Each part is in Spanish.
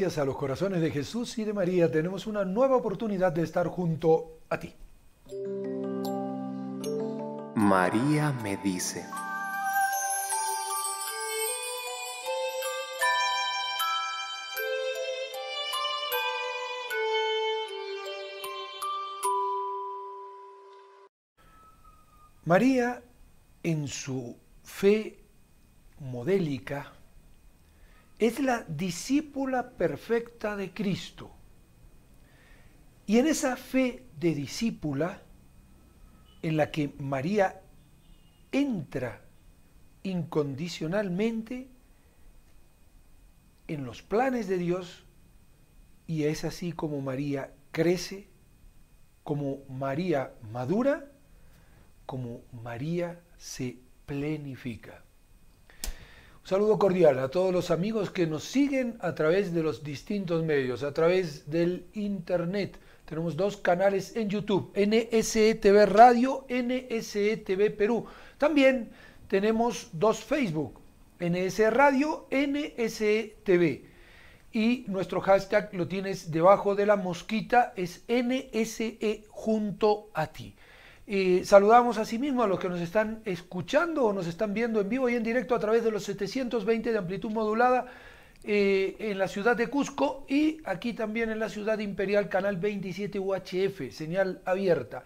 gracias a los corazones de Jesús y de María tenemos una nueva oportunidad de estar junto a ti. María me dice. María, en su fe modélica, es la discípula perfecta de Cristo. Y en esa fe de discípula en la que María entra incondicionalmente en los planes de Dios y es así como María crece, como María madura, como María se plenifica. Un saludo cordial a todos los amigos que nos siguen a través de los distintos medios, a través del Internet. Tenemos dos canales en YouTube, NSETV Radio, NSETV Perú. También tenemos dos Facebook, NS e Radio, e TV. Y nuestro hashtag lo tienes debajo de la mosquita, es NSE junto a ti. Y saludamos asimismo a los que nos están escuchando o nos están viendo en vivo y en directo a través de los 720 de amplitud modulada eh, en la ciudad de Cusco y aquí también en la ciudad imperial, canal 27 UHF, señal abierta.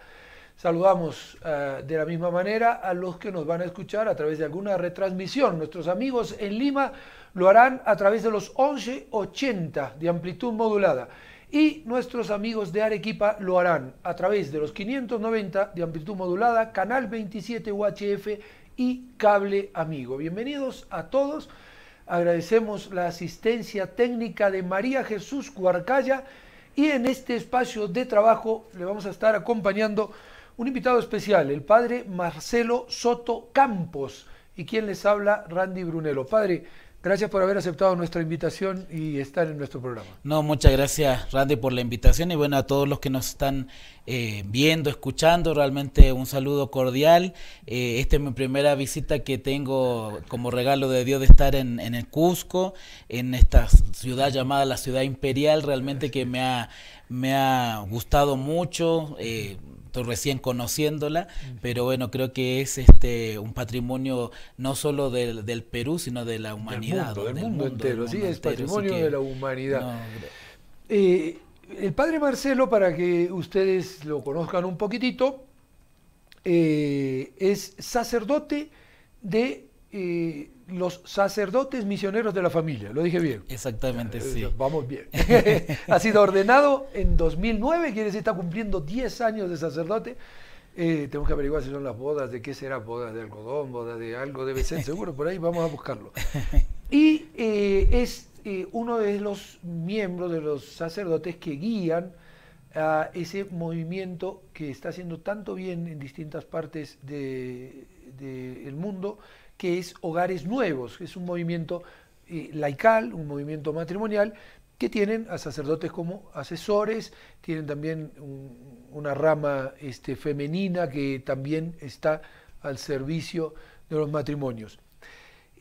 Saludamos eh, de la misma manera a los que nos van a escuchar a través de alguna retransmisión. Nuestros amigos en Lima lo harán a través de los 1180 de amplitud modulada y nuestros amigos de Arequipa lo harán a través de los 590 de amplitud modulada, canal 27 UHF y cable amigo. Bienvenidos a todos. Agradecemos la asistencia técnica de María Jesús Cuarcaya y en este espacio de trabajo le vamos a estar acompañando un invitado especial, el padre Marcelo Soto Campos y quien les habla, Randy Brunelo. Padre, Gracias por haber aceptado nuestra invitación y estar en nuestro programa. No, muchas gracias Randy por la invitación y bueno, a todos los que nos están eh, viendo, escuchando, realmente un saludo cordial. Eh, esta es mi primera visita que tengo como regalo de Dios de estar en, el Cusco, en esta ciudad llamada la Ciudad Imperial, realmente que me ha, me ha gustado mucho. Eh, recién conociéndola, pero bueno, creo que es este un patrimonio no solo del, Perú, sino de la humanidad. Del mundo, entero, sí, es patrimonio de la humanidad. Eh, el padre Marcelo, para que ustedes lo conozcan un poquitito, eh, es sacerdote de los sacerdotes misioneros de la familia, lo dije bien. Exactamente, sí. Vamos bien. ha sido ordenado en 2009, quiere decir está cumpliendo 10 años de sacerdote. Eh, tenemos que averiguar si son las bodas, de qué será, bodas de algodón, bodas de algo, debe ser seguro, por ahí vamos a buscarlo. Y eh, es eh, uno de los miembros de los sacerdotes que guían a ese movimiento que está haciendo tanto bien en distintas partes del de, mundo que es Hogares Nuevos, que es un movimiento eh, laical, un movimiento matrimonial, que tienen a sacerdotes como asesores, tienen también una rama este, femenina que también está al servicio de los matrimonios.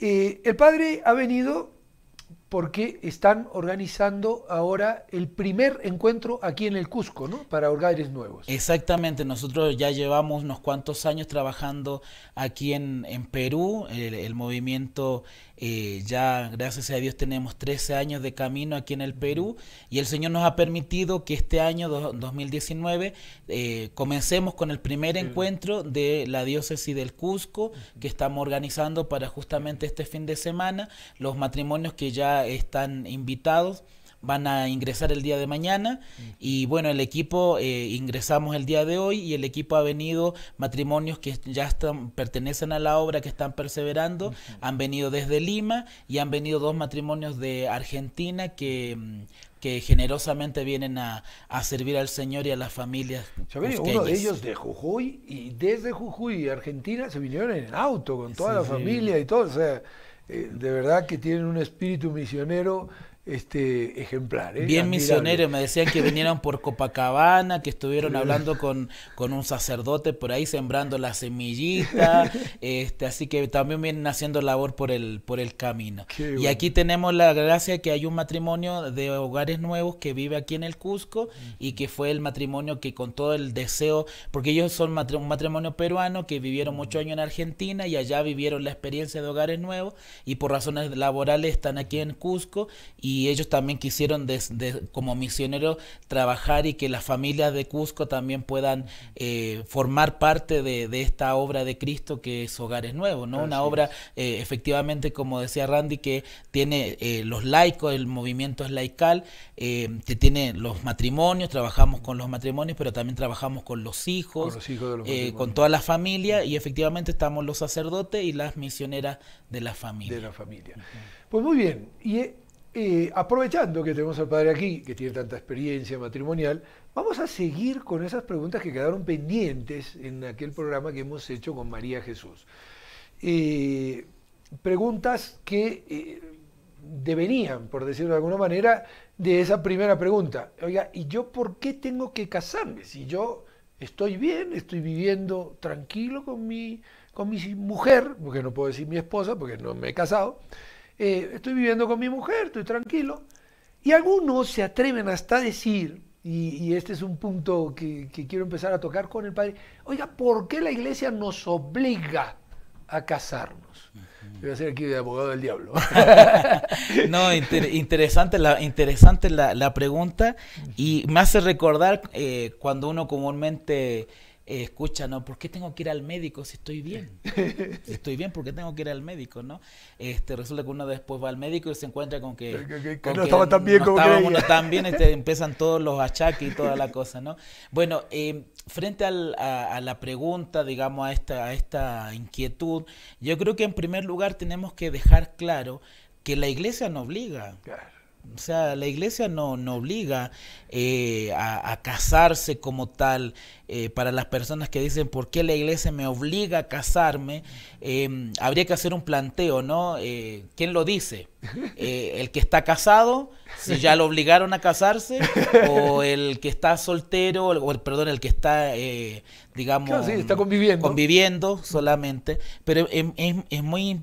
Eh, el padre ha venido porque están organizando ahora el primer encuentro aquí en el Cusco, ¿no? Para hogares nuevos. Exactamente, nosotros ya llevamos unos cuantos años trabajando aquí en, en Perú, el movimiento eh, ya, gracias a Dios, tenemos 13 años de camino aquí en el Perú y el Señor nos ha permitido que este año 2019 eh, comencemos con el primer encuentro de la diócesis del Cusco que estamos organizando para justamente este fin de semana los matrimonios que ya están invitados van a ingresar el día de mañana y bueno, el equipo eh, ingresamos el día de hoy y el equipo ha venido matrimonios que ya están, pertenecen a la obra, que están perseverando, han venido desde Lima y han venido dos matrimonios de Argentina que mm, generosamente vienen a, a, servir al Señor y a las familias. Uno de ellos de Jujuy y desde Jujuy, Argentina, se vinieron en auto con toda la familia y todo. O sea, eh, de verdad que tienen un espíritu misionero este, ejemplar. ¿eh? Bien misionero, me decían que vinieron por Copacabana, que estuvieron hablando con, con un sacerdote por ahí sembrando la semillita, este, así que también vienen haciendo labor por el, por el camino. y aquí tenemos la gracia que hay un matrimonio de hogares nuevos que vive aquí en el Cusco y que fue el matrimonio que con todo el deseo, porque ellos son un matrimonio peruano que vivieron muchos años en Argentina y allá vivieron la experiencia de hogares nuevos y por razones laborales están aquí en Cusco y y ellos también quisieron como misioneros trabajar y que las familias de Cusco también puedan eh, formar parte de, esta obra de Cristo que es Hogares Nuevos, ¿no? Una obra eh, efectivamente, como decía Randy, que tiene eh, los laicos, el movimiento es laical, que tiene los matrimonios, trabajamos con los matrimonios, pero también trabajamos con los hijos, con, toda la familia y efectivamente estamos los sacerdotes y las misioneras de la familia. De la familia. Pues muy bien, y eh, aprovechando que tenemos al padre aquí, que tiene tanta experiencia matrimonial, vamos a seguir con esas preguntas que quedaron pendientes en aquel programa que hemos hecho con María Jesús. Eh, preguntas que eh, devenían, por decirlo de alguna manera, de esa primera pregunta. Oiga, ¿y yo por qué tengo que casarme? Si yo estoy bien, estoy viviendo tranquilo con mi, con mi mujer, porque no puedo decir mi esposa, porque no me he casado. Eh, estoy viviendo con mi mujer, estoy tranquilo. Y algunos se atreven hasta a decir, y, este es un punto que, quiero empezar a tocar con el padre, oiga, ¿por qué la iglesia nos obliga a casarnos? Voy a ser aquí de abogado del diablo. no, interesante, la, interesante la, pregunta y me hace recordar eh, cuando uno comúnmente... Eh, escucha, ¿no? ¿Por qué tengo que ir al médico si estoy bien? estoy bien, ¿por qué tengo que ir al médico, no? Este, resulta que uno después va al médico y se encuentra con que... que, no estaba tan bien tan bien, este, empiezan todos los achaques y toda la cosa, ¿no? Bueno, eh, frente a, la pregunta, digamos, a esta, a esta inquietud, yo creo que en primer lugar tenemos que dejar claro que la iglesia no obliga. Claro. O sea, la iglesia no, no obliga eh, a, casarse como tal. Eh, para las personas que dicen, ¿por qué la iglesia me obliga a casarme? Em, habría que hacer un planteo, ¿no? Eh, ¿Quién lo dice? ¿El que está casado, si ya lo obligaron a casarse? ¿O el que está soltero, o el, perdón, el que está, digamos... está conviviendo. Conviviendo solamente. Pero es, em, em, es muy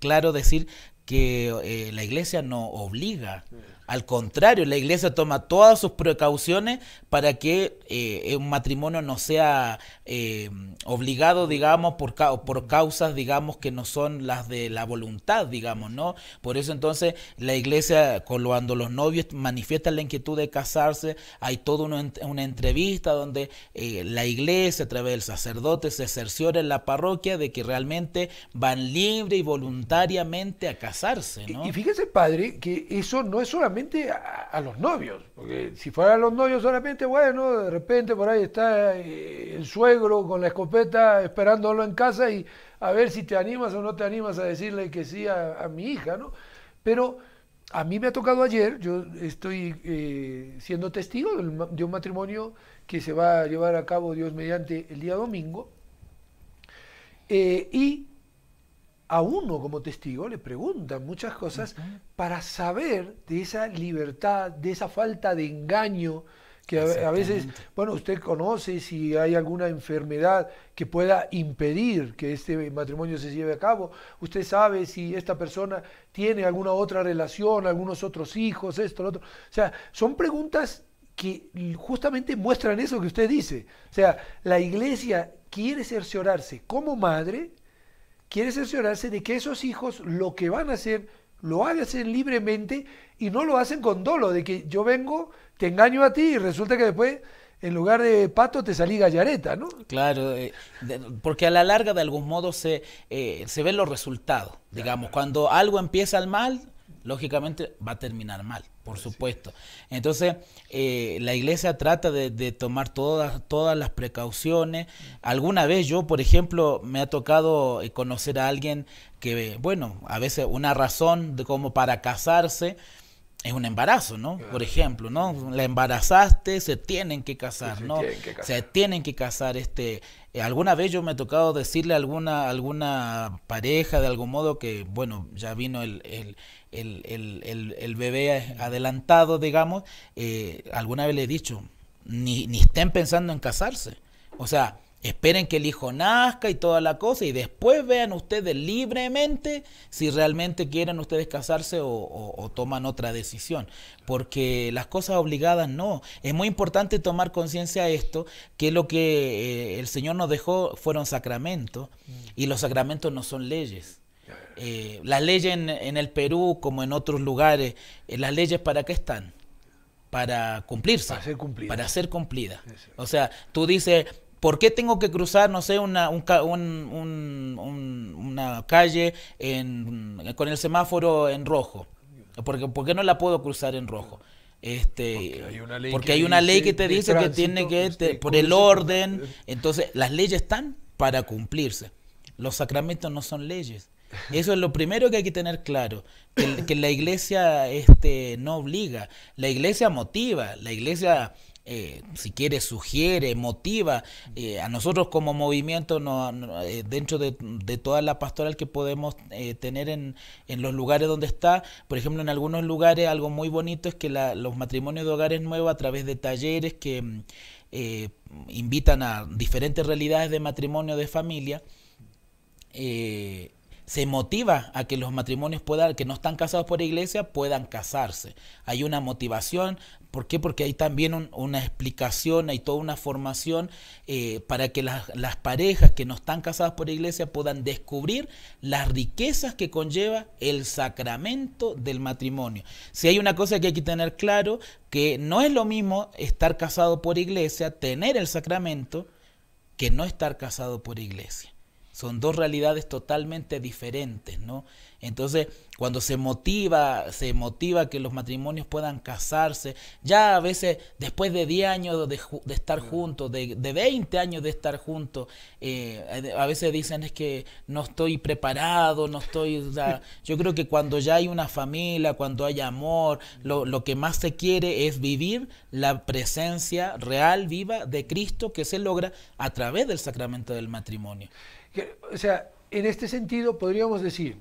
claro decir que eh, la iglesia no obliga al contrario, la iglesia toma todas sus precauciones para que eh, eh, un matrimonio no sea eh, obligado, digamos, por, por causas, digamos, que no son las de la voluntad, digamos, ¿no? Por eso entonces la iglesia, cuando los novios manifiestan la inquietud de casarse, hay toda una, entrevista donde la iglesia, a través del sacerdote, se cerciora en la parroquia de que realmente van libre y voluntariamente a casarse, ¿no? Y, fíjese, padre, que eso no es solamente a, los novios, porque si fueran los novios solamente, bueno, de repente por ahí está eh, el suegro con la escopeta esperándolo en casa y a ver si te animas o no te animas a decirle que sí a, mi hija, ¿no? Pero a mí me ha tocado ayer, yo estoy eh, siendo testigo de un matrimonio que se va a llevar a cabo Dios mediante el día domingo, eh, y a uno como testigo le preguntan muchas cosas para saber de esa libertad, de esa falta de engaño que a, a, veces, bueno, usted conoce si hay alguna enfermedad que pueda impedir que este matrimonio se lleve a cabo, usted sabe si esta persona tiene alguna otra relación, algunos otros hijos, esto, lo otro. O sea, son preguntas que justamente muestran eso que usted dice. O sea, la iglesia quiere cerciorarse como madre quiere cerciorarse de que esos hijos lo que van a hacer lo hacer libremente y no lo hacen con dolo, de que yo vengo, te engaño a ti y resulta que después en lugar de pato te salí gallareta, ¿no? Claro, eh, porque a la larga de algún modo se, eh, se ven los resultados, digamos, cuando algo empieza al mal, lógicamente va a terminar mal, por supuesto. Entonces, eh, la iglesia trata de, tomar todas, todas las precauciones. Alguna vez yo, por ejemplo, me ha tocado eh, conocer a alguien que, bueno, a veces una razón de como para casarse es un embarazo, ¿no? Por ejemplo, ¿no? La embarazaste, se tienen que casar, ¿no? Tienen que casar. Se tienen que casar este eh, alguna vez yo me he tocado decirle a alguna, alguna pareja de algún modo que, bueno, ya vino el, el, el, el bebé adelantado, digamos, eh, alguna vez le he dicho, ni, ni estén pensando en casarse. O sea, Esperen que el hijo nazca y toda la cosa y después vean ustedes libremente si realmente quieren ustedes casarse o, toman otra decisión. Porque las cosas obligadas no. Es muy importante tomar conciencia de esto, que lo que eh, el Señor nos dejó fueron sacramentos mm. y los sacramentos no son leyes. Eh, las leyes en, el Perú, como en otros lugares, eh, las leyes para qué están? Para cumplirse. Para ser Para ser cumplidas. O sea, tú dices, ¿Por qué tengo que cruzar, no sé, una, una calle con el semáforo en rojo? ¿Por qué no la puedo cruzar en rojo? Este, porque hay una ley, que, te dice que tiene que, este, por el orden. Entonces, las leyes están para cumplirse. Los sacramentos no son leyes. Eso es lo primero que hay que tener claro, que, la iglesia este, no obliga, la iglesia motiva, la iglesia eh, si quiere, sugiere, motiva. Eh, a nosotros como movimiento, no, eh, dentro de, toda la pastoral que podemos tener en, los lugares donde está, por ejemplo, en algunos lugares algo muy bonito es que los matrimonios de hogares nuevos a través de talleres que mm, invitan a diferentes realidades de matrimonio, de familia, se motiva a que los matrimonios puedan, que no están casados por iglesia, puedan casarse. Hay una motivación ¿Por qué? Porque hay también una explicación, hay toda una formación eh, para que las, parejas que no están casadas por iglesia puedan descubrir las riquezas que conlleva el sacramento del matrimonio. Si hay una cosa que hay que tener claro, que no es lo mismo estar casado por iglesia, tener el sacramento, que no estar casado por iglesia. Son dos realidades totalmente diferentes, ¿no? Entonces, cuando se motiva, se motiva que los matrimonios puedan casarse, ya a veces después de 10 años de, estar juntos, de, eh, 20 años de estar eh, juntos, a veces dicen es que no estoy preparado, no estoy... yo creo que cuando ya hay una familia, cuando hay amor, lo que más se quiere es vivir la presencia real, viva de Cristo que se logra a través del sacramento del matrimonio o sea, en este sentido podríamos decir,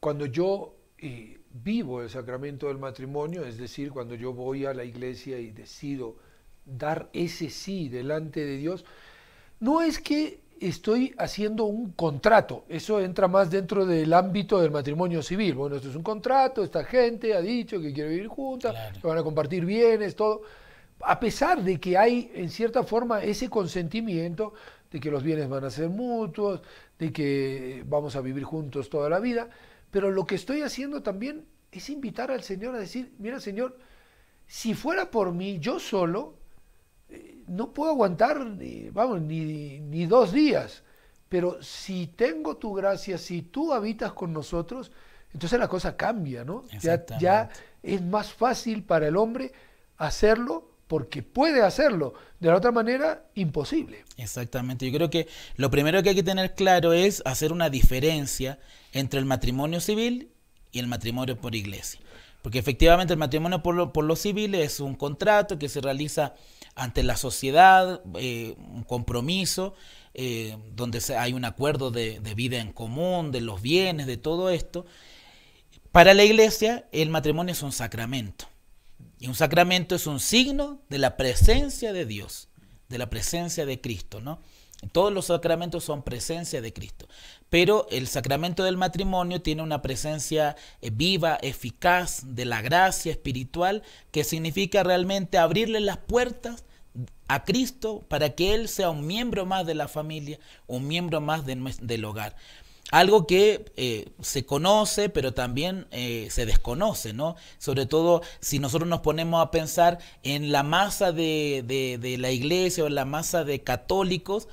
cuando yo eh, vivo el sacramento del matrimonio, es decir, cuando yo voy a la iglesia y decido dar ese sí delante de Dios, no es que estoy haciendo un contrato, eso entra más dentro del ámbito del matrimonio civil. Bueno, esto es un contrato, esta gente ha dicho que quiere vivir juntas, que van a compartir bienes, todo. A pesar de que hay en cierta forma ese consentimiento, de que los bienes van a ser mutuos, de que vamos a vivir juntos toda la vida, pero lo que estoy haciendo también es invitar al Señor a decir, mira Señor, si fuera por mí, yo solo, eh, no puedo aguantar, ni, vamos, ni, ni dos días, pero si tengo tu gracia, si tú habitas con nosotros, entonces la cosa cambia, ¿no? Ya, ya es más fácil para el hombre hacerlo porque puede hacerlo. De la otra manera, imposible. Exactamente. Yo creo que lo primero que hay que tener claro es hacer una diferencia entre el matrimonio civil y el matrimonio por iglesia. Porque efectivamente el matrimonio por lo, por civil es un contrato que se realiza ante la sociedad, eh, un compromiso, eh, donde hay un acuerdo de vida en común, de los bienes, de todo esto. Para la iglesia, el matrimonio es un sacramento. Y un sacramento es un signo de la presencia de Dios, de la presencia de Cristo, ¿no? Todos los sacramentos son presencia de Cristo, pero el sacramento del matrimonio tiene una presencia eh, viva, eficaz, de la gracia espiritual, que significa realmente abrirle las puertas a Cristo para que Él sea un miembro más de la familia, un miembro más del hogar algo que eh, se conoce, pero también eh, se desconoce, ¿no? Sobre todo si nosotros nos ponemos a pensar en la masa de, de la iglesia o en la masa de católicos,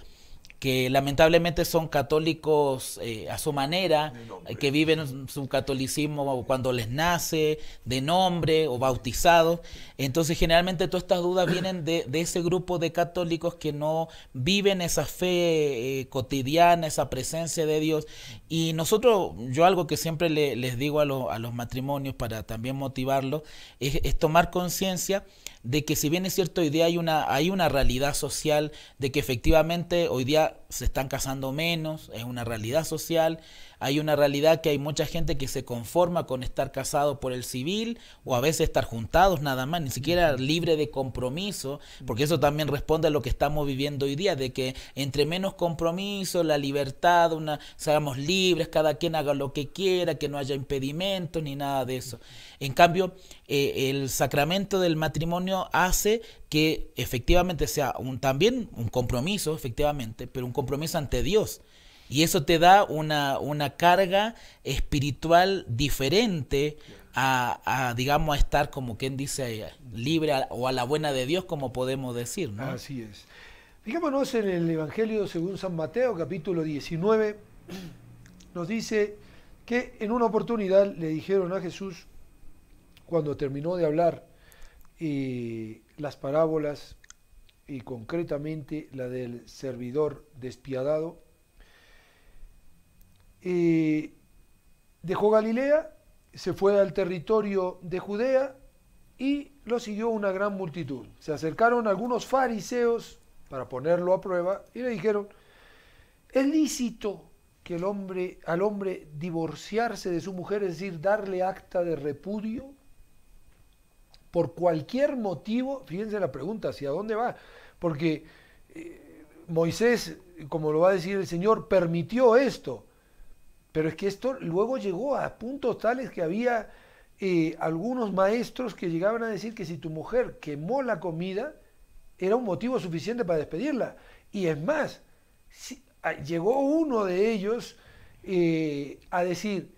que lamentablemente son católicos eh, a su manera, que viven su catolicismo cuando les nace, de nombre o bautizados. Entonces generalmente todas estas dudas vienen de, ese grupo de católicos que no viven esa fe eh, cotidiana, esa presencia de Dios. Y nosotros, yo algo que siempre les digo a, los matrimonios para también motivarlos, es tomar conciencia de que si bien es cierto, hoy día hay una, hay una realidad social de que efectivamente hoy día se están casando menos, es una realidad social, hay una realidad que hay mucha gente que se conforma con estar casado por el civil o a veces estar juntados nada más, ni siquiera libre de compromiso, porque eso también responde a lo que estamos viviendo hoy día, de que entre menos compromiso, la libertad, una, seamos libres, cada quien haga lo que quiera, que no haya impedimento ni nada de eso. En cambio, eh, el sacramento del matrimonio hace que efectivamente sea un, también un compromiso, efectivamente, pero un compromiso ante Dios y eso te da una, carga espiritual diferente a, digamos, a estar como quien dice, libre o a la buena de Dios, como podemos decir. ¿no? Así es. Fijémonos en el Evangelio según San Mateo, capítulo 19, nos dice que en una oportunidad le dijeron a Jesús, cuando terminó de hablar y eh, las parábolas y concretamente la del servidor despiadado, eh, dejó Galilea, se fue al territorio de Judea y lo siguió una gran multitud. Se acercaron algunos fariseos para ponerlo a prueba y le dijeron, ¿es lícito que el hombre, al hombre divorciarse de su mujer, es decir, darle acta de repudio? Por cualquier motivo, fíjense la pregunta, ¿hacia dónde va? Porque eh, Moisés, como lo va a decir el Señor, permitió esto. Pero es que esto luego llegó a puntos tales que había eh, algunos maestros que llegaban a decir que si tu mujer quemó la comida, era un motivo suficiente para despedirla. Y es más, si, ah, llegó uno de ellos eh, a decir,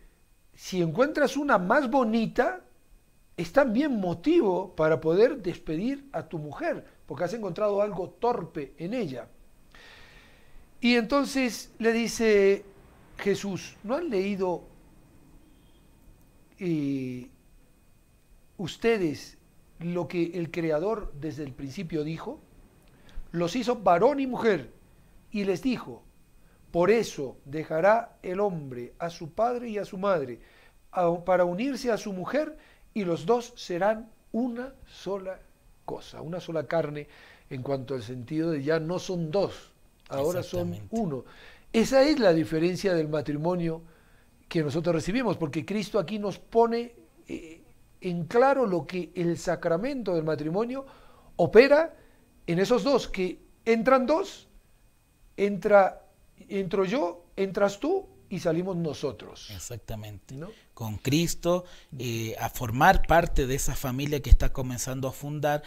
si encuentras una más bonita, es también motivo para poder despedir a tu mujer, porque has encontrado algo torpe en ella. Y entonces le dice Jesús, ¿no han leído eh, ustedes lo que el Creador desde el principio dijo? Los hizo varón y mujer y les dijo, por eso dejará el hombre a su padre y a su madre para unirse a su mujer y los dos serán una sola cosa, una sola carne en cuanto al sentido de ya no son dos, ahora son uno. Esa es la diferencia del matrimonio que nosotros recibimos, porque Cristo aquí nos pone eh, en claro lo que el sacramento del matrimonio opera en esos dos, que entran dos, entra, entro yo, entras tú y salimos nosotros. Exactamente. ¿no? Con Cristo eh, a formar parte de esa familia que está comenzando a fundar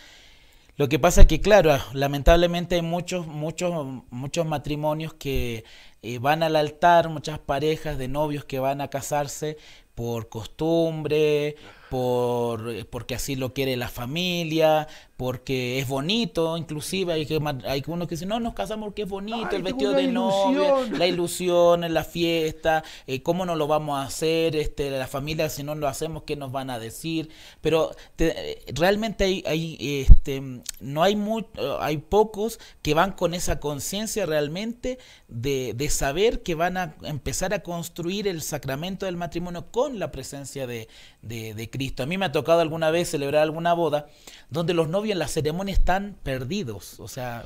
lo que pasa es que, claro, lamentablemente hay muchos, muchos, muchos matrimonios que eh, van al altar, muchas parejas de novios que van a casarse por costumbre, por, eh, porque así lo quiere la familia, porque es bonito, inclusive hay, que, hay uno que dicen, no, nos casamos porque es bonito, el vestido de novia, la ilusión, la fiesta, eh, cómo no lo vamos a hacer, este, la familia si no lo hacemos, qué nos van a decir, pero eh, realmente hay, este, no hay, eh, hay pocos que van con esa conciencia realmente de, de saber que van a empezar a construir el sacramento del matrimonio con la presencia de, de, de Cristo. A mí me ha tocado alguna vez celebrar alguna boda donde los novios en la ceremonia están perdidos. O sea,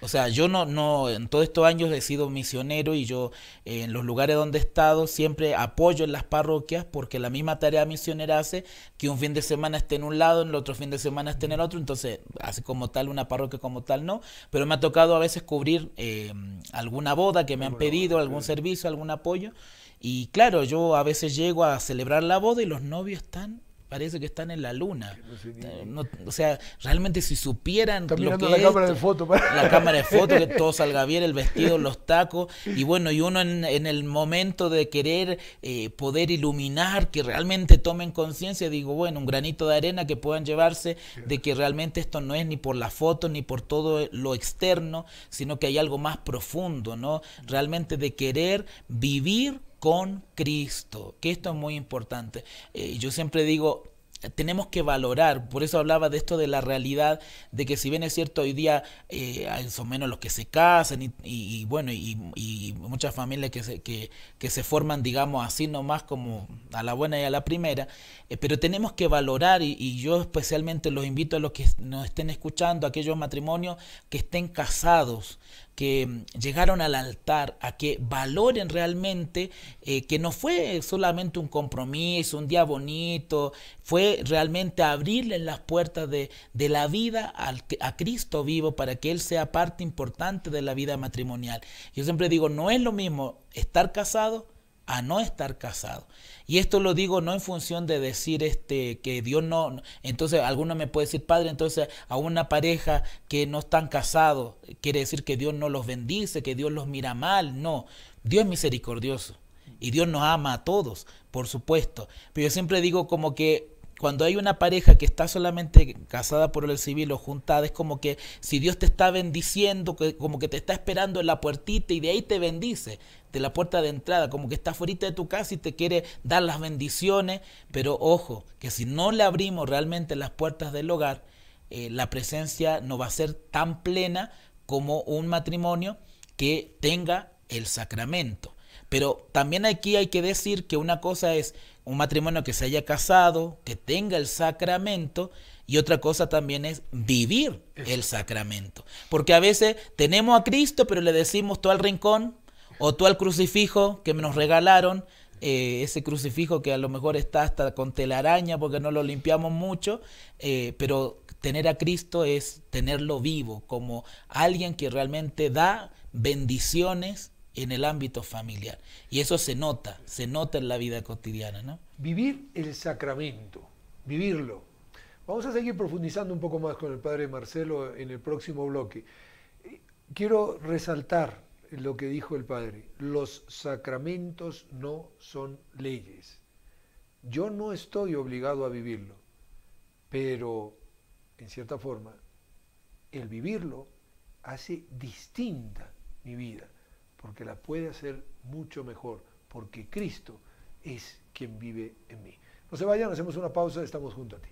o sea, yo no, no, en todos estos años he sido misionero y yo eh, en los lugares donde he estado siempre apoyo en las parroquias porque la misma tarea misionera hace que un fin de semana esté en un lado, en el otro fin de semana esté en el otro, entonces así como tal una parroquia como tal no, pero me ha tocado a veces cubrir em, alguna boda que me han pedido, algún servicio, algún apoyo y claro, yo a veces llego a celebrar la boda y los novios están parece que están en la luna. Eh, o sea, realmente si supieran lo que la es, cámara de foto, la cámara de foto, que todo salga bien, el vestido, los tacos, y bueno, y uno en, el momento de querer eh, poder iluminar, que realmente tomen conciencia, digo, bueno, un granito de arena que puedan llevarse de que realmente esto no es ni por la foto, ni por todo lo externo, sino que hay algo más profundo, ¿no? Realmente de querer vivir con Cristo, que esto es muy importante. Eh, yo siempre digo, tenemos que valorar, por eso hablaba de esto de la realidad, de que si bien es cierto hoy día eh, son menos los que se casan y, bueno, y, muchas familias que se, que, se forman, digamos, así nomás como a la buena y a la primera, eh, pero tenemos que valorar y, yo especialmente los invito a los que nos estén escuchando, aquellos matrimonios que estén casados, que llegaron al altar, a que valoren realmente eh, que no fue solamente un compromiso, un día bonito, fue realmente abrirle las puertas de, la vida a Cristo vivo para que Él sea parte importante de la vida matrimonial. Yo siempre digo, no es lo mismo estar casado a no estar casado. Y esto lo digo no en función de decir este que Dios no, entonces alguno me puede decir, "Padre, entonces a una pareja que no están casados, quiere decir que Dios no los bendice, que Dios los mira mal." No, Dios es misericordioso y Dios nos ama a todos, por supuesto. Pero yo siempre digo como que cuando hay una pareja que está solamente casada por el civil o juntada, es como que si Dios te está bendiciendo, como que te está esperando en la puertita y de ahí te bendice, de la puerta de entrada, como que está fuera de tu casa y te quiere dar las bendiciones, pero ojo, que si no le abrimos realmente las puertas del hogar, eh, la presencia no va a ser tan plena como un matrimonio que tenga el sacramento. Pero también aquí hay que decir que una cosa es un matrimonio que se haya casado, que tenga el sacramento, y otra cosa también es vivir el sacramento. Porque a veces tenemos a Cristo, pero le decimos tú al rincón o tú al crucifijo que nos regalaron, eh, ese crucifijo que a lo mejor está hasta con telaraña porque no lo limpiamos mucho, eh, pero tener a Cristo es tenerlo vivo, como alguien que realmente da bendiciones en el ámbito familiar. Y eso se nota, se nota en la vida cotidiana. ¿no? Vivir el sacramento, vivirlo. Vamos a seguir profundizando un poco más con el padre Marcelo en el próximo bloque. Eh, quiero resaltar lo que dijo el padre, los sacramentos no son leyes. Yo no estoy obligado a vivirlo, pero en cierta forma el vivirlo hace distinta mi vida porque la puede hacer mucho mejor, porque Cristo es quien vive en mí. No se vayan, hacemos una pausa, estamos junto a ti.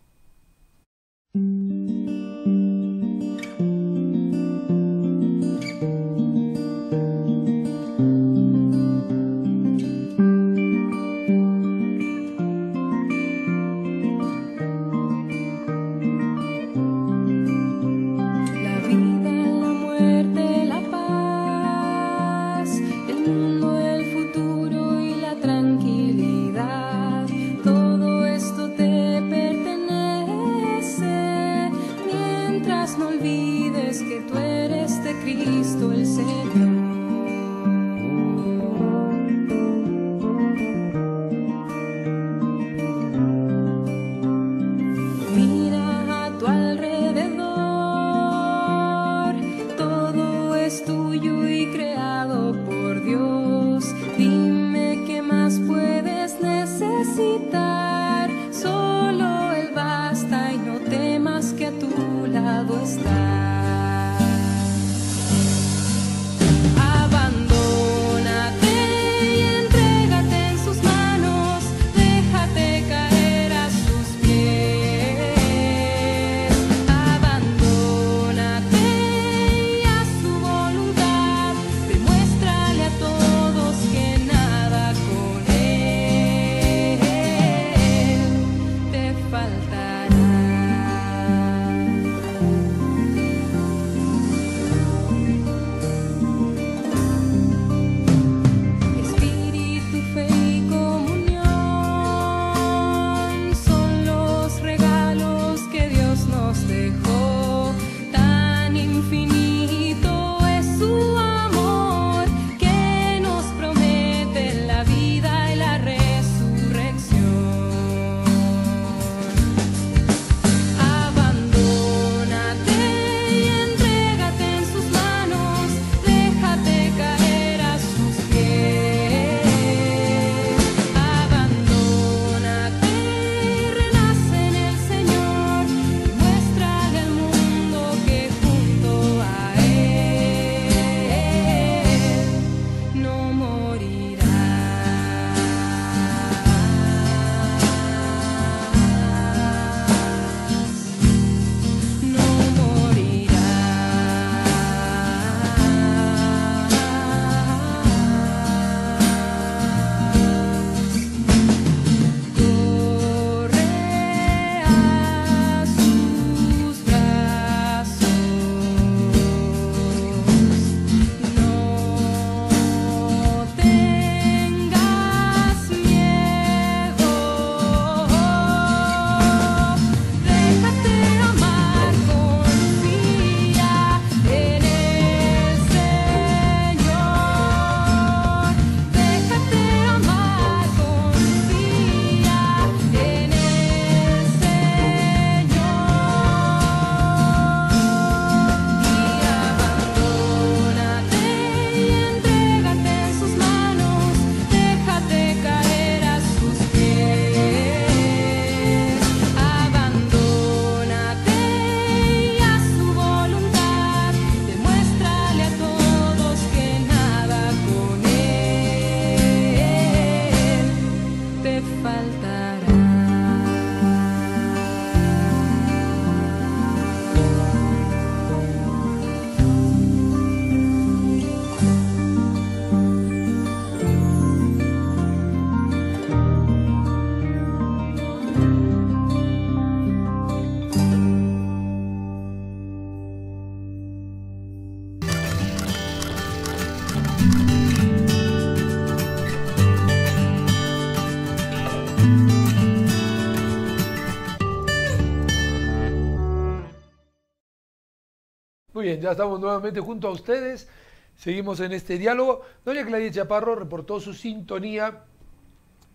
ya estamos nuevamente junto a ustedes. Seguimos en este diálogo. Doña Claudia Chaparro reportó su sintonía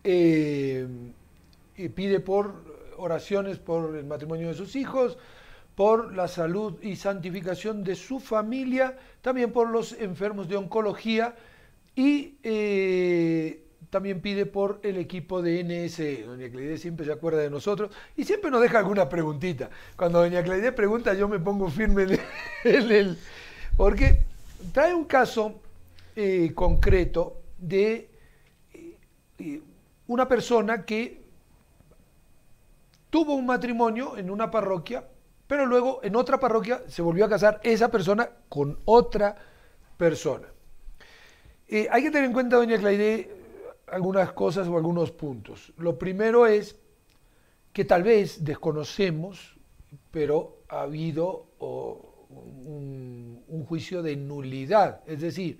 eh, y pide por oraciones por el matrimonio de sus hijos, por la salud y santificación de su familia, también por los enfermos de oncología y eh, también pide por el equipo de NSE. Doña Claide siempre se acuerda de nosotros y siempre nos deja alguna preguntita. Cuando Doña Claide pregunta, yo me pongo firme en él... porque trae un caso eh, concreto de eh, eh, una persona que tuvo un matrimonio en una parroquia, pero luego en otra parroquia se volvió a casar esa persona con otra persona. hay que tener en cuenta, doña Claide, algunas cosas o algunos puntos. Lo primero es que tal vez desconocemos, pero ha habido un, juicio de nulidad. Es decir,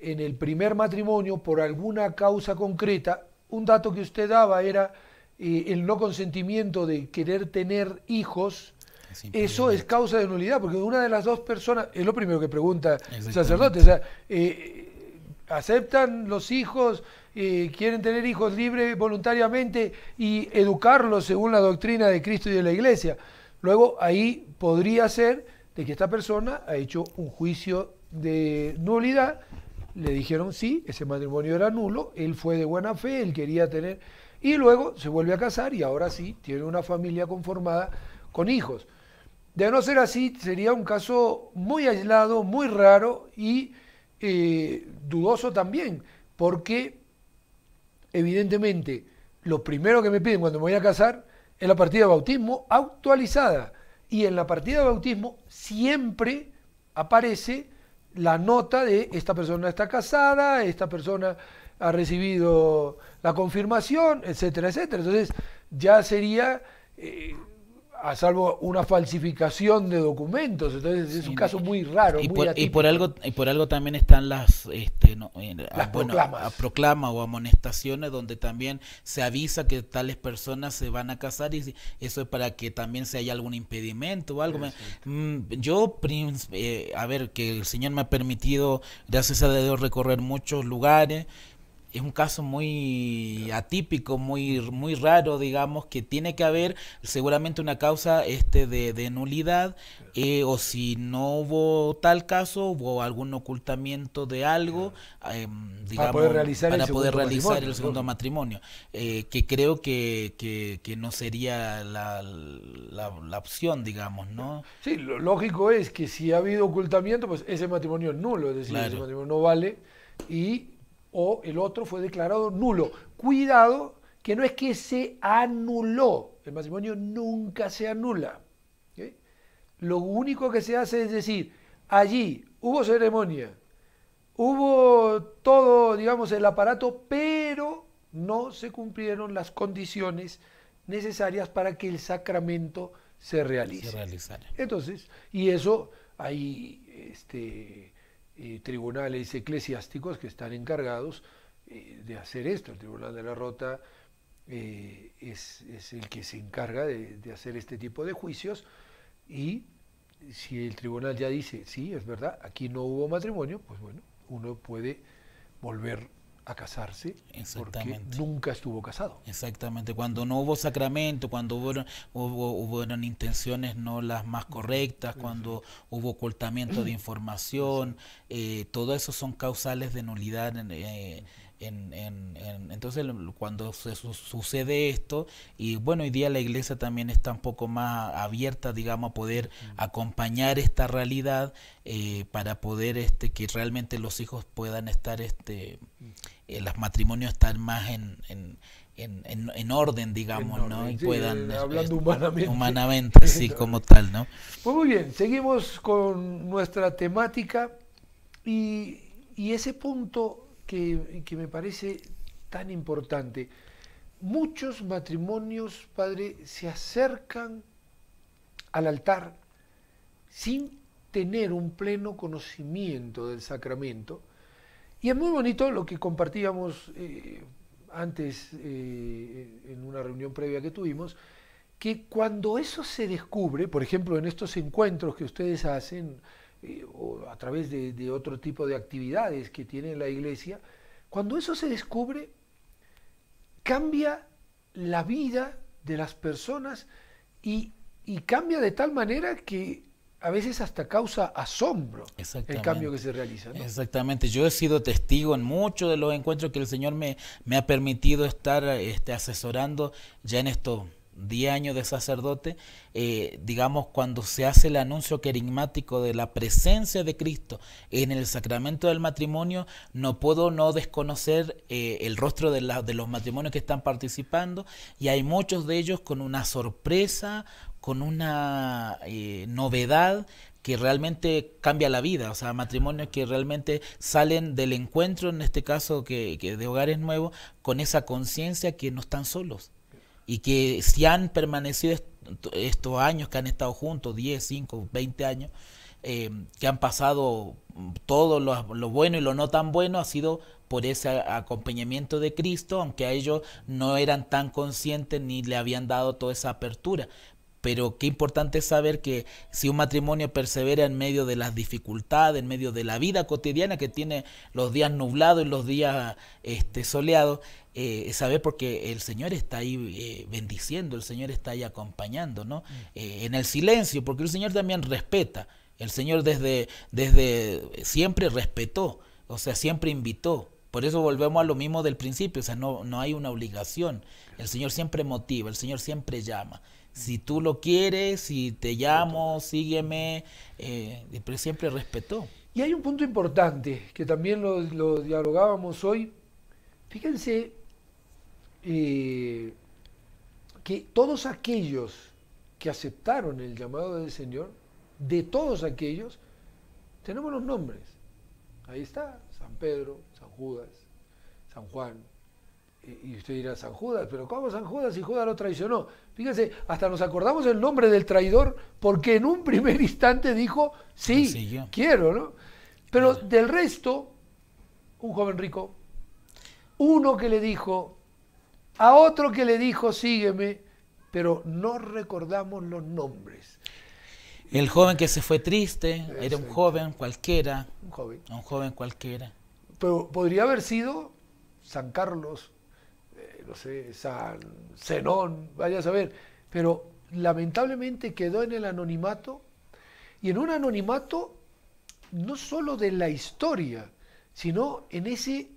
en el primer matrimonio, por alguna causa concreta, un dato que usted daba era eh, el no consentimiento de querer tener hijos. eso es causa de nulidad, porque una de las dos personas, es lo primero que pregunta el sacerdote, o sea, eh, aceptan los hijos, eh, quieren tener hijos libres voluntariamente y educarlos según la doctrina de Cristo y de la Iglesia. Luego ahí podría ser de que esta persona ha hecho un juicio de nulidad, le dijeron sí, ese matrimonio era nulo, él fue de buena fe, él quería tener, y luego se vuelve a casar y ahora sí, tiene una familia conformada con hijos. De no ser así, sería un caso muy aislado, muy raro y eh, dudoso también, porque evidentemente, lo primero que me piden cuando me voy a casar es la partida de bautismo actualizada. Y en la partida de bautismo siempre aparece la nota de esta persona está casada, esta persona ha recibido la confirmación, etcétera, etcétera. Entonces ya sería eh, a salvo una falsificación de documentos. Entonces es un caso muy raro. Y, muy por, y por, algo y por algo también están las, este, no, eh, ah, proclamas. o amonestaciones donde también se avisa que tales personas se van a casar y eso es para que también se haya algún impedimento o algo. Mm, yo, eh, a ver, que el Señor me ha permitido, gracias a Dios, recorrer muchos lugares es un caso muy atípico, muy, muy raro, digamos, que tiene que haber seguramente una causa este de, nulidad, eh, o si no hubo tal caso, hubo algún ocultamiento de algo, digamos, em, para poder realizar, el, segundo matrimonio, eh, que creo que, no sería la, la, opción, digamos, ¿no? Sí, lo lógico es que si ha habido ocultamiento, pues ese matrimonio es nulo, es decir, ese matrimonio no vale y o el otro fue declarado nulo. Cuidado, que no es que se anuló, el matrimonio nunca se anula. Lo único que se hace es decir, allí hubo ceremonia, hubo todo, digamos, el aparato, pero no se cumplieron las condiciones necesarias para que el sacramento se realice. Entonces, y eso ahí... este, tribunales eclesiásticos que están encargados eh, de hacer esto. El Tribunal de la Rota eh, es, el que se encarga de, de, hacer este tipo de juicios y si el tribunal ya dice, sí, es verdad, aquí no hubo matrimonio, pues bueno, uno puede volver a casarse porque nunca estuvo casado. Exactamente, cuando no hubo sacramento, cuando hubo, hubo, hubo intenciones no las más correctas, cuando hubo ocultamiento de información, eh, todo eso son causales de nulidad. Eh, entonces cuando sucede esto y bueno hoy día la iglesia también está un poco más abierta digamos a poder mm. acompañar esta realidad eh, para poder este que realmente los hijos puedan estar este mm. eh, los matrimonios estar más en, en, orden digamos no y puedan eh, este, hablando humanamente humanamente así como tal no pues muy bien seguimos con nuestra temática y, y ese punto que, me parece tan importante. Muchos matrimonios, padre, se acercan al altar sin tener un pleno conocimiento del sacramento. Y es muy bonito lo que compartíamos eh, antes eh, en una reunión previa que tuvimos, que cuando eso se descubre, por ejemplo, en estos encuentros que ustedes hacen, eh, o a través de, otro tipo de actividades que tiene la iglesia, cuando eso se descubre, cambia la vida de las personas y, cambia de tal manera que a veces hasta causa asombro el cambio que se realiza. Exactamente, yo he sido testigo en muchos de los encuentros que el Señor me, me ha permitido estar este, asesorando ya en esto 10 años de sacerdote, eh, digamos, cuando se hace el anuncio querigmático de la presencia de Cristo en el sacramento del matrimonio, no puedo no desconocer eh, el rostro de, de los matrimonios que están participando y hay muchos de ellos con una sorpresa, con una eh, novedad que realmente cambia la vida, o sea, matrimonios que realmente salen del encuentro, en este caso que, que de hogares nuevos, con esa conciencia que no están solos y que si han permanecido estos años que han estado juntos, 10, 5, 20 años, eh, que han pasado todo lo, lo, bueno y lo no tan bueno, ha sido por ese acompañamiento de Cristo, aunque a ellos no eran tan conscientes ni le habían dado toda esa apertura pero qué importante es saber que si un matrimonio persevera en medio de las dificultades, en medio de la vida cotidiana que tiene los días nublados y los días este, soleados, eh, saber porque el Señor está ahí eh, bendiciendo, el Señor está ahí acompañando, ¿no? Mm. Eh, en el silencio, porque el Señor también respeta, el Señor desde, desde siempre respetó, o sea, siempre invitó, por eso volvemos a lo mismo del principio, o sea, no, no hay una obligación. El Señor siempre motiva, el Señor siempre llama. Si tú lo quieres, si te llamo, sígueme, eh, pero siempre respetó. Y hay un punto importante que también lo, dialogábamos hoy. Fíjense eh, que todos aquellos que aceptaron el llamado del Señor, de todos aquellos, tenemos los nombres. Ahí está, San Pedro, San Judas, San Juan, y usted dirá, San Judas, pero ¿cómo San Judas si Judas lo traicionó? Fíjense, hasta nos acordamos el nombre del traidor porque en un primer instante dijo, sí, quiero, ¿no? Pero del resto, un joven rico, uno que le dijo, a otro que le dijo, sígueme, pero no recordamos los nombres. El joven que se fue triste, era un joven cualquiera. Un joven. Un joven cualquiera. Pero podría haber sido San Carlos, no sé, San Zenón, vaya a saber, pero lamentablemente quedó en el anonimato y en un anonimato no solo de la historia, sino en ese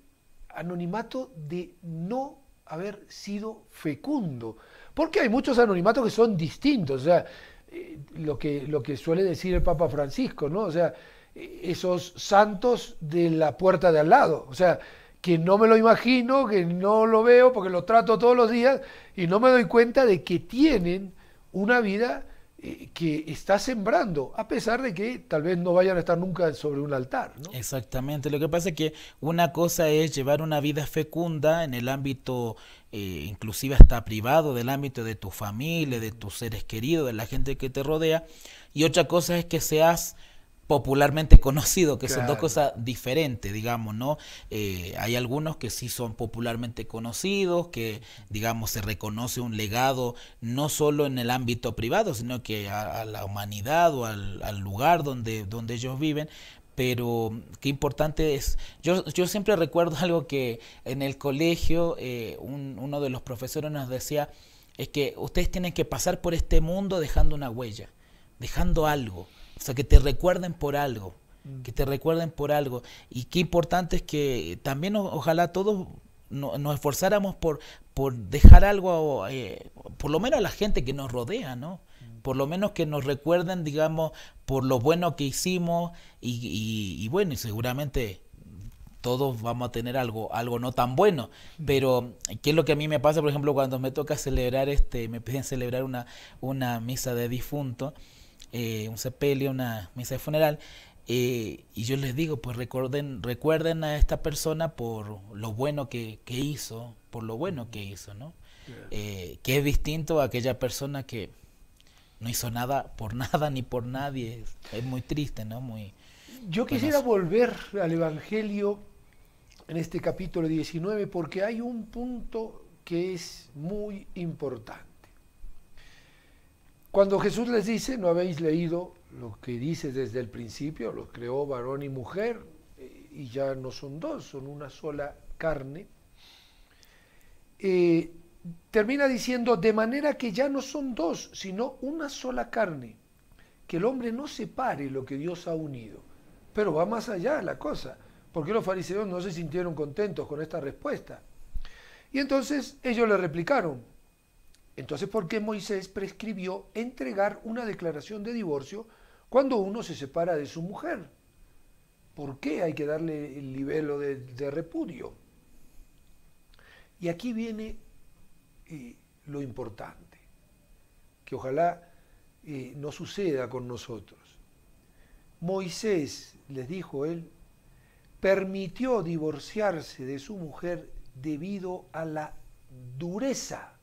anonimato de no haber sido fecundo. Porque hay muchos anonimatos que son distintos, o sea, eh, lo, que, lo que suele decir el Papa Francisco, ¿no? O sea, eh, esos santos de la puerta de al lado, o sea, que no me lo imagino, que no lo veo, porque lo trato todos los días y no me doy cuenta de que tienen una vida eh, que está sembrando, a pesar de que tal vez no vayan a estar nunca sobre un altar. Exactamente, lo que pasa es que una cosa es llevar una vida fecunda en el ámbito, eh, inclusive hasta privado, del ámbito de tu familia, de tus seres queridos, de la gente que te rodea, y otra cosa es que seas popularmente conocido, que son dos cosas diferentes, digamos, ¿no? Eh, hay algunos que sí son popularmente conocidos, que, digamos, se reconoce un legado no solo en el ámbito privado, sino que a, la humanidad o al, lugar donde, donde ellos viven. Pero qué importante es, yo, siempre recuerdo algo que en el colegio eh, un, uno de los profesores nos decía, es que ustedes tienen que pasar por este mundo dejando una huella, dejando algo. O sea, que te recuerden por algo, mm. que te recuerden por algo. Y qué importante es que también ojalá todos nos esforzáramos por, por dejar algo, eh, por lo menos a la gente que nos rodea, ¿no? Mm. Por lo menos que nos recuerden, digamos, por lo bueno que hicimos y, bueno, y seguramente todos vamos a tener algo, algo no tan bueno. Mm. Pero, ¿qué es lo que a mí me pasa, por ejemplo, cuando me toca celebrar, este, me piden celebrar una, una misa de difunto? Eh, un sepelio, una misa de funeral, eh, y yo les digo, pues recuerden, recuerden a esta persona por lo bueno que, que hizo, por lo bueno que hizo, ¿no? Eh, que es distinto a aquella persona que no hizo nada por nada ni por nadie. Es muy triste, ¿no? Muy, yo quisiera volver al Evangelio en este capítulo 19 porque hay un punto que es muy importante. Cuando Jesús les dice, no habéis leído lo que dice desde el principio, los creó varón y mujer, y ya no son dos, son una sola carne, eh, termina diciendo, de manera que ya no son dos, sino una sola carne, que el hombre no separe lo que Dios ha unido. Pero va más allá la cosa, porque los fariseos no se sintieron contentos con esta respuesta. Y entonces ellos le replicaron, entonces, ¿por qué Moisés prescribió entregar una declaración de divorcio cuando uno se separa de su mujer? ¿Por qué hay que darle el libelo de, repudio? Y aquí viene eh, lo importante, que ojalá eh, no suceda con nosotros. Moisés, les dijo él, permitió divorciarse de su mujer debido a la dureza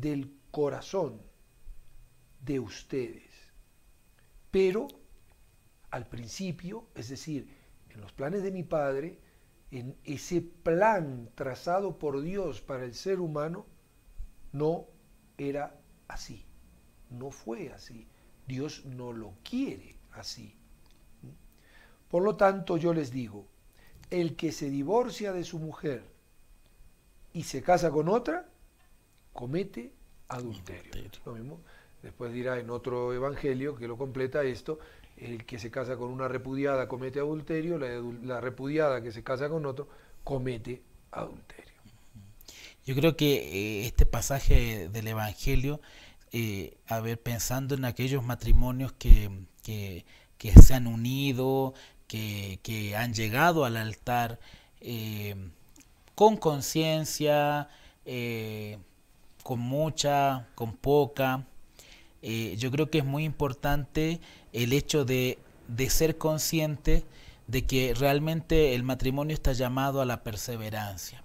del corazón de ustedes. Pero al principio, es decir, en los planes de mi Padre, en ese plan trazado por Dios para el ser humano, no era así, no fue así. Dios no lo quiere así. Por lo tanto, yo les digo, el que se divorcia de su mujer y se casa con otra, comete adulterio. después dirá en otro evangelio que lo completa esto, el que se casa con una repudiada comete adulterio, la, repudiada que se casa con otro comete adulterio. Yo creo que eh, este pasaje del Evangelio, eh, a ver, pensando en aquellos matrimonios que, que, se han unido, que, han llegado al altar eh, con conciencia, con mucha, con poca. Eh, yo creo que es muy importante el hecho de, de ser consciente de que realmente el matrimonio está llamado a la perseverancia.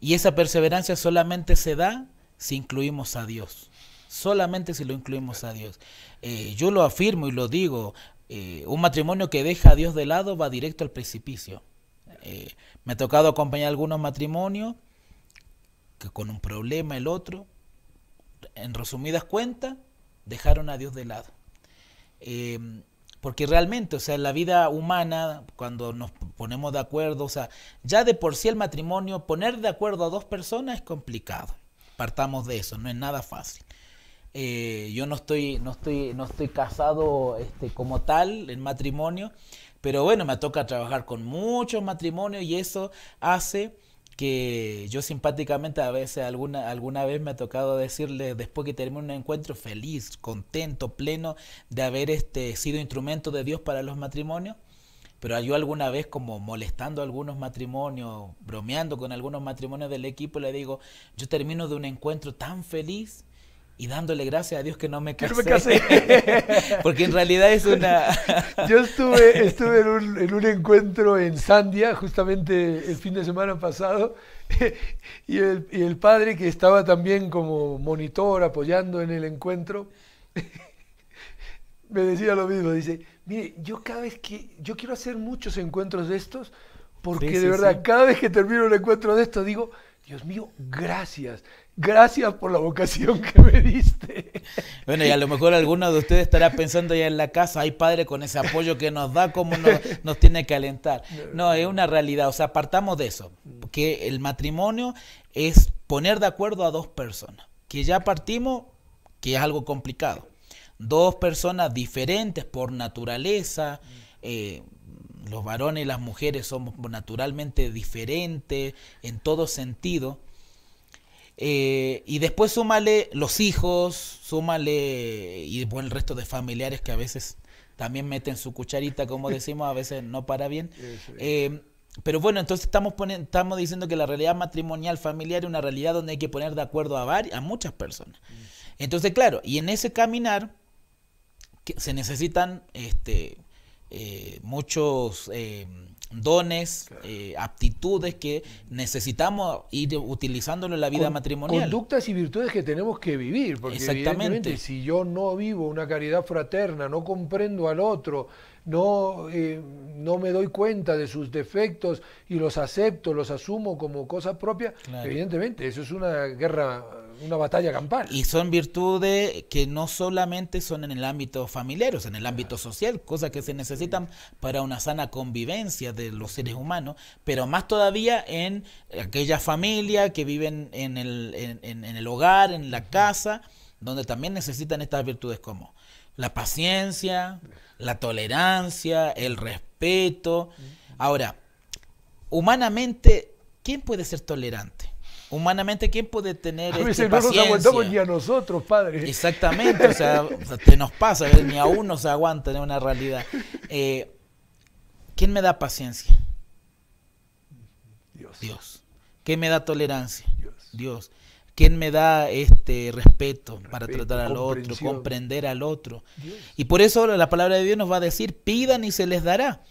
Y esa perseverancia solamente se da si incluimos a Dios. Solamente si lo incluimos a Dios. Eh, yo lo afirmo y lo digo. Eh, un matrimonio que deja a Dios de lado va directo al precipicio. me ha tocado acompañar algunos matrimonios que con un problema el otro, en resumidas cuentas, dejaron a Dios de lado. Eh, porque realmente, o sea, la vida humana, cuando nos ponemos de acuerdo, o sea, ya de por sí el matrimonio, poner de acuerdo a dos personas es complicado. Partamos de eso, no es nada fácil. Eh, yo no estoy, no estoy, no estoy casado este, como tal en matrimonio, pero bueno, me toca trabajar con muchos matrimonios y eso hace que yo simpáticamente a veces alguna, alguna vez me ha tocado decirle después que termino un encuentro feliz, contento, pleno de haber este, sido instrumento de Dios para los matrimonios. Pero yo alguna vez como molestando algunos matrimonios, bromeando con algunos matrimonios del equipo, le digo, yo termino de un encuentro tan feliz y dándole gracias a Dios que no me casé. Porque en realidad es una... Yo estuve, estuve en, un, encuentro en Sandia justamente el fin de semana pasado y el, padre que estaba también como monitor apoyando en el encuentro me decía lo mismo, dice, mire, yo cada vez que, yo quiero hacer muchos encuentros de estos porque de verdad cada vez que termino un encuentro de estos digo, Dios mío, gracias. Gracias por la vocación que me diste. Bueno, y a lo mejor alguno de ustedes estará pensando ya en la casa, ay padre, con ese apoyo que nos da, cómo nos, tiene que alentar. No, es una realidad, o sea, partamos de eso, que el matrimonio es poner de acuerdo a dos personas, que ya partimos, que es algo complicado. Dos personas diferentes por naturaleza, eh, los varones y las mujeres somos naturalmente diferentes en todo sentido eh, y después súmale los hijos, súmale y después el resto de familiares que a veces también meten su cucharita, como decimos, a veces no para bien. Eh, pero bueno, entonces estamos, estamos diciendo que la realidad matrimonial familiar es una realidad donde hay que poner de acuerdo a, a muchas personas. Mm. Entonces, claro, y en ese caminar se necesitan este, eh, muchos dones, eh, aptitudes que necesitamos ir utilizándolo en la vida matrimonial. Conductas y virtudes que tenemos que vivir, porque Exactamente. si yo no vivo una caridad fraterna, no comprendo al otro, no, eh, no me doy cuenta de sus defectos y los acepto, los asumo como cosa propia, evidentemente eso es una guerra una batalla campal. Y son virtudes que no solamente son en el ámbito familiar, o en el ámbito social, cosas que se necesitan para una sana convivencia de los seres humanos, pero más todavía en aquellas familias que viven en el, en el hogar, en la casa, donde también necesitan estas virtudes como la paciencia, la tolerancia, el respeto. Ahora, humanamente, ¿quién puede ser tolerante? humanamente, ¿quién puede tener este no nos aguantamos ni a nosotros, padre. Exactamente, o sea, te nos pasa, eh, ni a uno se aguanta en una realidad. Eh, ¿Quién me da paciencia? Dios. Dios. ¿Quién me da tolerancia? Dios. ¿Quién me da este respeto, para tratar al otro, comprender al otro? Y por eso la palabra de Dios nos va a decir, pidan y se les dará.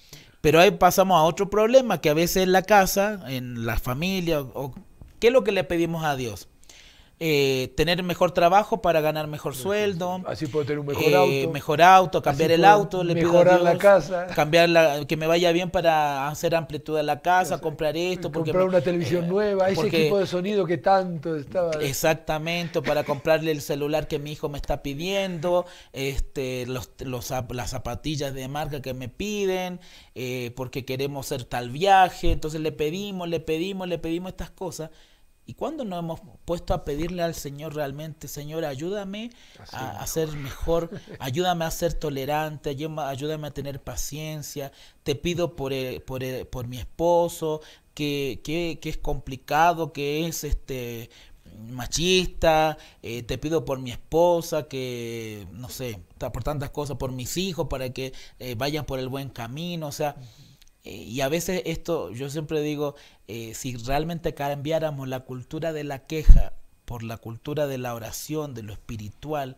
Pero ahí pasamos a otro problema que a veces en la casa, en la familia o ¿Qué es lo que le pedimos a Dios? Eh, tener mejor trabajo para ganar mejor sueldo. Así puedo tener un mejor eh, auto. Mejor auto, cambiar el auto, le la casa. Cambiar que me vaya bien para hacer amplitud a la casa, comprar esto. Porque, comprar una televisión eh, nueva, ese equipo de sonido que tanto estaba. Exactamente, para comprarle el celular que mi hijo me está pidiendo, este, las zapatillas de marca que me piden, porque queremos hacer tal viaje. Entonces le pedimos, le pedimos, le pedimos estas cosas ¿Y cuándo nos hemos puesto a pedirle al Señor realmente, Señor, ayúdame a, ser mejor, ayúdame a ser tolerante, ayúdame a tener paciencia, te pido por, eh, eh, por, mi esposo, que, que, es complicado, que es este machista, eh, te pido por mi esposa, que no sé, por tantas cosas, por mis hijos, para que vayan por el buen camino, o sea... Eh, y a veces esto, yo siempre digo, eh, si realmente cambiáramos la cultura de la queja por la cultura de la oración, de lo espiritual,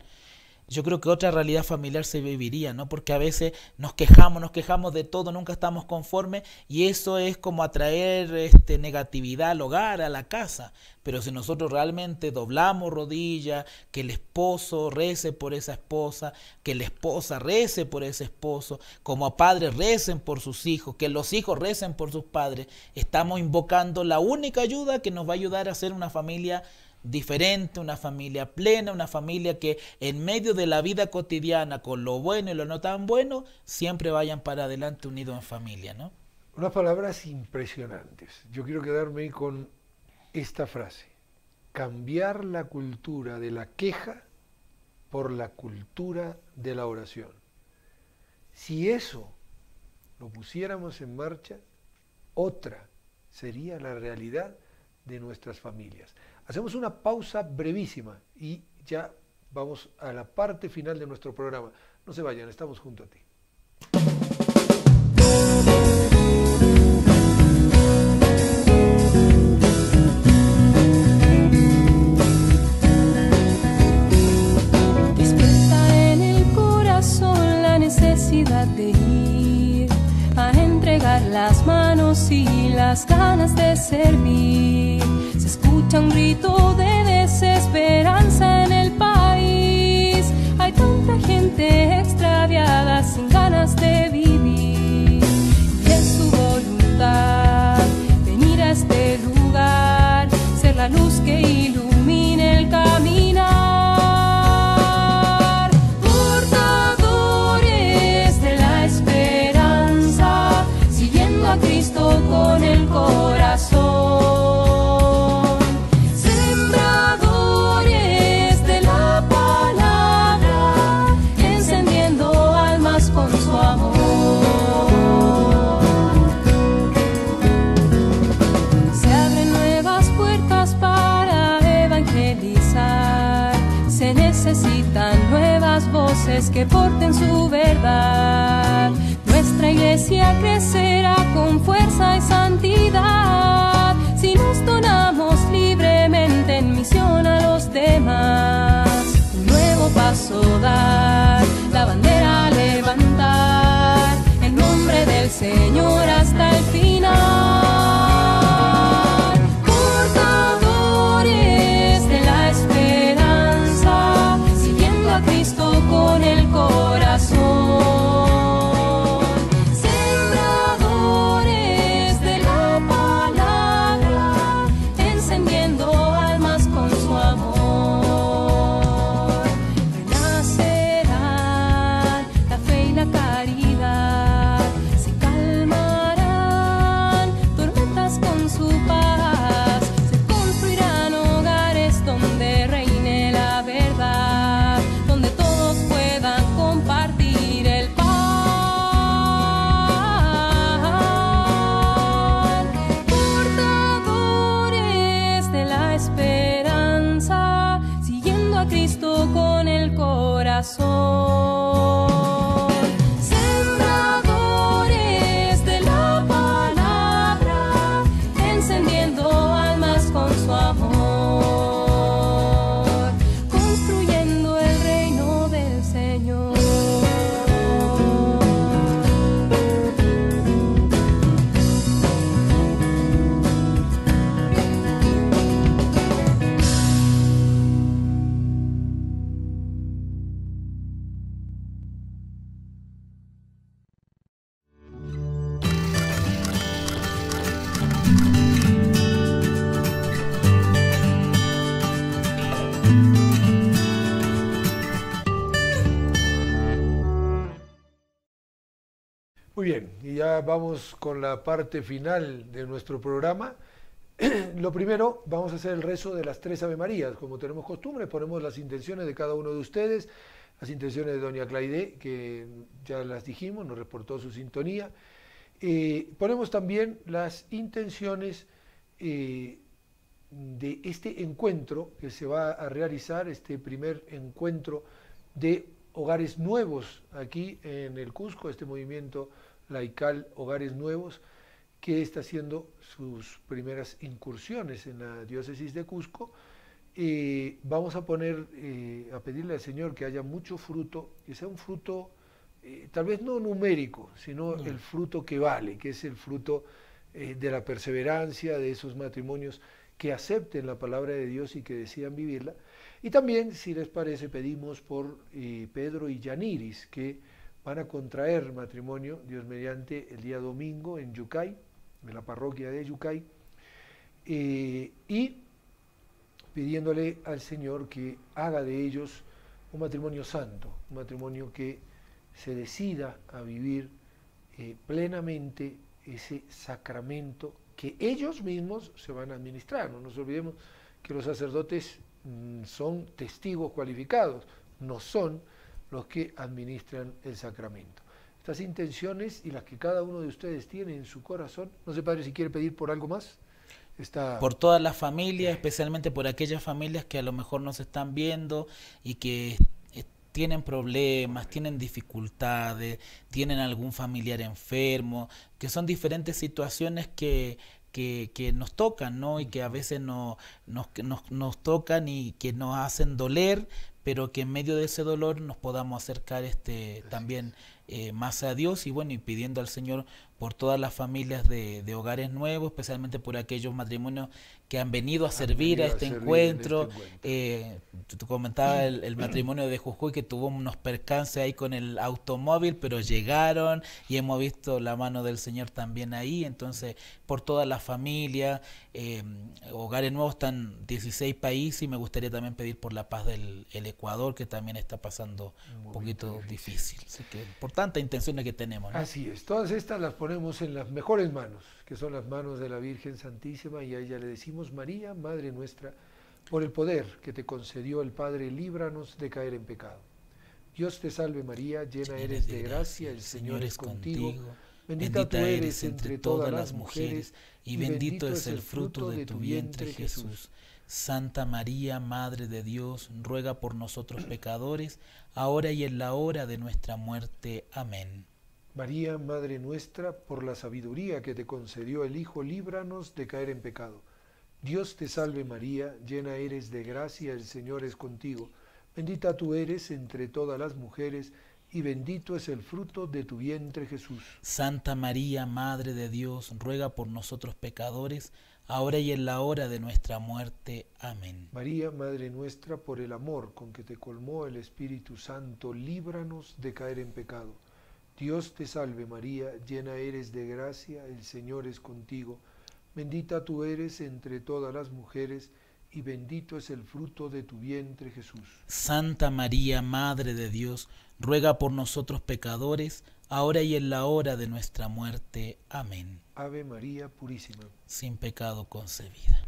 yo creo que otra realidad familiar se viviría, ¿no? Porque a veces nos quejamos, nos quejamos de todo, nunca estamos conformes y eso es como atraer este, negatividad al hogar, a la casa. Pero si nosotros realmente doblamos rodillas, que el esposo rece por esa esposa, que la esposa rece por ese esposo, como a padres recen por sus hijos, que los hijos recen por sus padres, estamos invocando la única ayuda que nos va a ayudar a ser una familia diferente, una familia plena, una familia que en medio de la vida cotidiana, con lo bueno y lo no tan bueno, siempre vayan para adelante unidos en familia, ¿no? Unas palabras impresionantes. Yo quiero quedarme con esta frase. Cambiar la cultura de la queja por la cultura de la oración. Si eso lo pusiéramos en marcha, otra sería la realidad de nuestras familias. Hacemos una pausa brevísima y ya vamos a la parte final de nuestro programa. No se vayan, estamos junto a ti. la bandera levantar, el nombre del Señor hasta el final. Portadores de la esperanza, siguiendo a Cristo con el corazón. la parte final de nuestro programa. Lo primero, vamos a hacer el rezo de las tres Ave Marías. Como tenemos costumbre, ponemos las intenciones de cada uno de ustedes, las intenciones de Doña Claide, que ya las dijimos, nos reportó su sintonía. y eh, ponemos también las intenciones eh, de este encuentro que se va a realizar, este primer encuentro de hogares nuevos aquí en el Cusco, este movimiento laical Hogares Nuevos, que está haciendo sus primeras incursiones en la diócesis de Cusco. y eh, vamos a poner, eh, a pedirle al Señor que haya mucho fruto, que sea un fruto, eh, tal vez no numérico, sino mm. el fruto que vale, que es el fruto de la perseverancia de esos matrimonios que acepten la palabra de Dios y que decidan vivirla. Y también, si les parece, pedimos por Pedro y Yaniris, que van a contraer matrimonio, Dios mediante, el día domingo en Yucay, en la parroquia de Yucay, eh, y pidiéndole al Señor que haga de ellos un matrimonio santo, un matrimonio que se decida a vivir eh, plenamente ese sacramento que ellos mismos se van a administrar. No nos olvidemos que los sacerdotes mm, son testigos cualificados, no son los que administran el sacramento. Estas intenciones y las que cada uno de ustedes tiene en su corazón, no sé, padre, si quiere pedir por algo más. Por todas las familias, especialmente por aquellas familias que a lo mejor nos están viendo y que eh, tienen problemas, tienen dificultades, tienen algún familiar enfermo, que son diferentes situaciones que que, nos tocan, ¿no? Y que a veces no, nos, nos, nos, tocan y que nos hacen doler, pero que en medio de ese dolor nos podamos acercar este también eh, más a Dios y bueno, y pidiendo al Señor por todas las familias de, hogares nuevos, especialmente por aquellos matrimonios que han venido a servir a, este encuentro. Este eh, tú, comentabas el, matrimonio de Jujuy que tuvo unos percances ahí con el automóvil, pero llegaron y hemos visto la mano del Señor también ahí. Entonces, por todas las familias, eh, hogares nuevos están 16 países y me gustaría también pedir por la paz del Ecuador, que también está pasando un poquito difícil. Así que, por tantas intenciones que tenemos. Así es, todas estas las ponemos en las mejores manos, que son las manos de la Virgen Santísima, y a ella le decimos, María, Madre nuestra, por el poder que te concedió el Padre, líbranos de caer en pecado. Dios te salve María, llena eres de gracia, el Señor es contigo. Bendita tú eres entre todas las mujeres, y bendito es el fruto de tu vientre Jesús. Santa María, Madre de Dios, ruega por nosotros pecadores, ahora y en la hora de nuestra muerte. Amén. María, Madre nuestra, por la sabiduría que te concedió el Hijo, líbranos de caer en pecado. Dios te salve María, llena eres de gracia, el Señor es contigo. Bendita tú eres entre todas las mujeres, y bendito es el fruto de tu vientre Jesús. Santa María, Madre de Dios, ruega por nosotros pecadores, ahora y en la hora de nuestra muerte. Amén. María, Madre nuestra, por el amor con que te colmó el Espíritu Santo, líbranos de caer en pecado Dios te salve María, llena eres de gracia, el Señor es contigo, bendita tú eres entre todas las mujeres, y bendito es el fruto de tu vientre Jesús. Santa María, Madre de Dios, ruega por nosotros pecadores, ahora y en la hora de nuestra muerte. Amén. Ave María Purísima. Sin pecado concebida.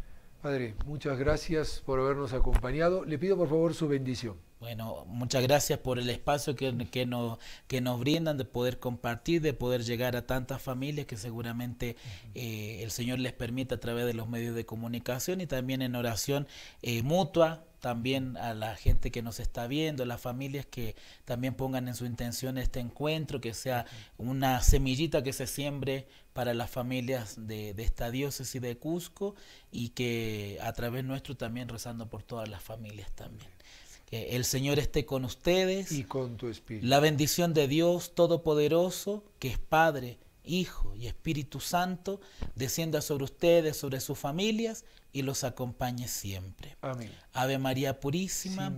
Padre, muchas gracias por habernos acompañado. Le pido por favor su bendición. Bueno, muchas gracias por el espacio que, nos, brindan de poder compartir, de poder llegar a tantas familias que seguramente eh, el Señor les permite a través de los medios de comunicación y también en oración eh, mutua, también a la gente que nos está viendo, las familias que también pongan en su intención este encuentro, que sea una semillita que se siembre para las familias de esta diócesis de Cusco y que a través nuestro también rezando por todas las familias también el Señor esté con ustedes. Y con tu espíritu. La bendición de Dios Todopoderoso, que es Padre, Hijo y Espíritu Santo, descienda sobre ustedes, sobre sus familias y los acompañe siempre. Amén. Ave María Purísima,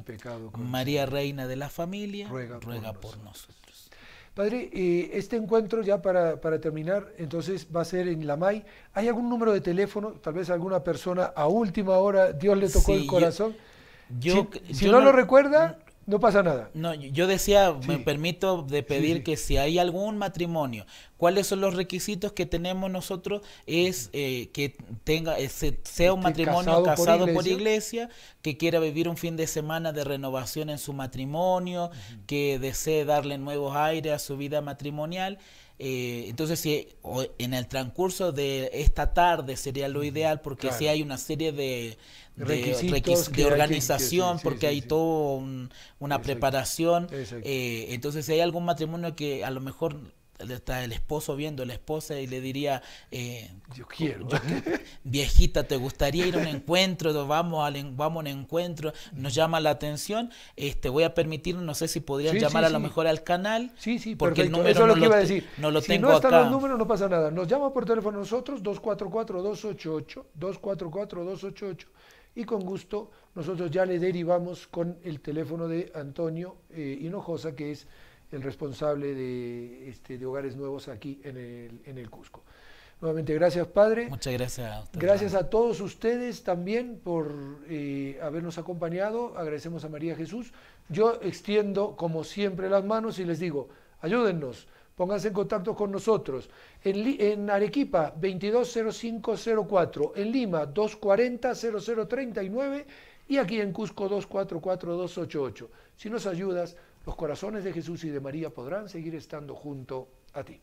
María Reina de la Familia, ruega, por, nosotros. Padre, eh, este encuentro ya para, terminar, entonces va a ser en la MAI. ¿Hay algún número de teléfono? Tal vez alguna persona a última hora, Dios le tocó el corazón si, no, lo recuerda, no pasa nada. No, yo decía, me permito de pedir que si hay algún matrimonio, cuáles son los requisitos que tenemos nosotros es eh, que tenga ese, eh, sea un este, matrimonio casado, por, iglesia. que quiera vivir un fin de semana de renovación en su matrimonio, que desee darle nuevos aires a su vida matrimonial. Eh, entonces, si en el transcurso de esta tarde sería lo ideal, porque si hay una serie de de, organización, porque hay todo una preparación. entonces, si hay algún matrimonio que a lo mejor está el esposo viendo la esposa y le diría, eh, quiero, viejita, ¿te gustaría ir a un encuentro? Vamos, al, vamos a un encuentro, nos llama la atención, este, voy a permitir, no sé si podrían llamar a lo mejor al canal, sí, sí, porque el número Eso lo que iba a decir. no lo si tengo no están los números no pasa nada, nos llama por teléfono nosotros, 244-288, 244-288, y con gusto nosotros ya le derivamos con el teléfono de Antonio eh, Hinojosa, que es el responsable de, este, de Hogares Nuevos aquí en el, en el Cusco. Nuevamente, gracias, padre. Muchas gracias. A gracias a todos ustedes también por eh, habernos acompañado. Agradecemos a María Jesús. Yo extiendo, como siempre, las manos y les digo, ayúdennos. Pónganse en contacto con nosotros. En, Arequipa, 220504. En Lima, 240-0039. Y aquí en Cusco, 244288. Si nos ayudas, los corazones de Jesús y de María podrán seguir estando junto a ti.